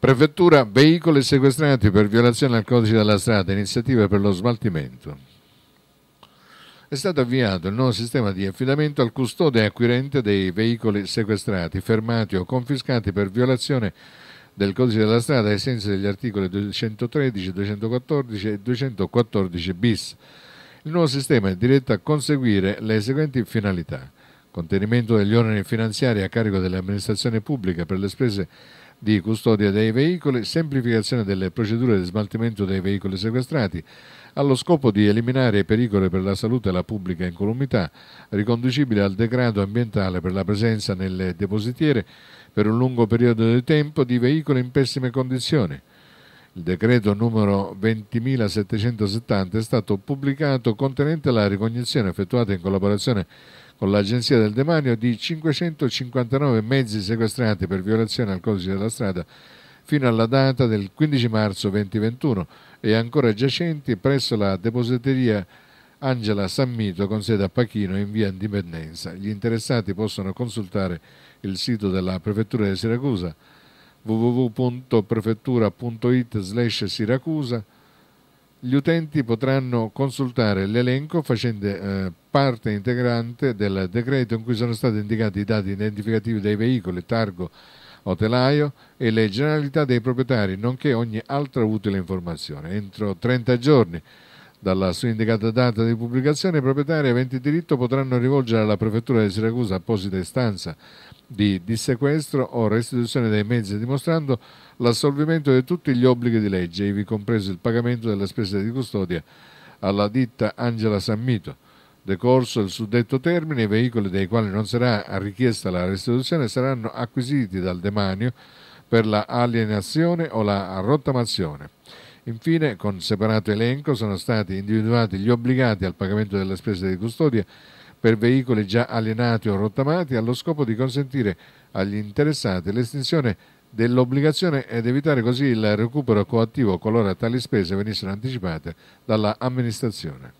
Prefettura, veicoli sequestrati per violazione al codice della strada, iniziative per lo smaltimento. È stato avviato il nuovo sistema di affidamento al custode acquirente dei veicoli sequestrati, fermati o confiscati per violazione del codice della strada ai sensi degli articoli 213, 214 e 214 bis. Il nuovo sistema è diretto a conseguire le seguenti finalità. Contenimento degli oneri finanziari a carico delle amministrazioni pubbliche per le spese di custodia dei veicoli, semplificazione delle procedure di smaltimento dei veicoli sequestrati, allo scopo di eliminare i pericoli per la salute e la pubblica incolumità, riconducibili al degrado ambientale per la presenza nelle depositiere per un lungo periodo di tempo di veicoli in pessime condizioni. Il decreto numero 20.770 è stato pubblicato contenente la ricognizione effettuata in collaborazione con l'Agenzia del Demanio di 559 mezzi sequestrati per violazione al codice della strada fino alla data del 15 marzo 2021 e ancora giacenti presso la depositeria Angela Sammito con sede a Pachino in via Indipendenza. Gli interessati possono consultare il sito della Prefettura di Siracusa www.prefettura.it slash Siracusa gli utenti potranno consultare l'elenco facendo eh, parte integrante del decreto in cui sono stati indicati i dati identificativi dei veicoli, targo o telaio e le generalità dei proprietari, nonché ogni altra utile informazione. Entro 30 giorni dalla sua indicata data di pubblicazione, i proprietari aventi diritto potranno rivolgere alla Prefettura di Siracusa apposita istanza di dissequestro o restituzione dei mezzi, dimostrando l'assolvimento di tutti gli obblighi di legge, ivi compreso il pagamento delle spese di custodia alla ditta Angela Sammito. Decorso il suddetto termine, i veicoli dei quali non sarà richiesta la restituzione saranno acquisiti dal demanio per la alienazione o la rottamazione. Infine, con separato elenco, sono stati individuati gli obbligati al pagamento della spesa di custodia per veicoli già alienati o rottamati allo scopo di consentire agli interessati l'estinzione dell'obbligazione ed evitare così il recupero coattivo qualora tali spese venissero anticipate dalla amministrazione.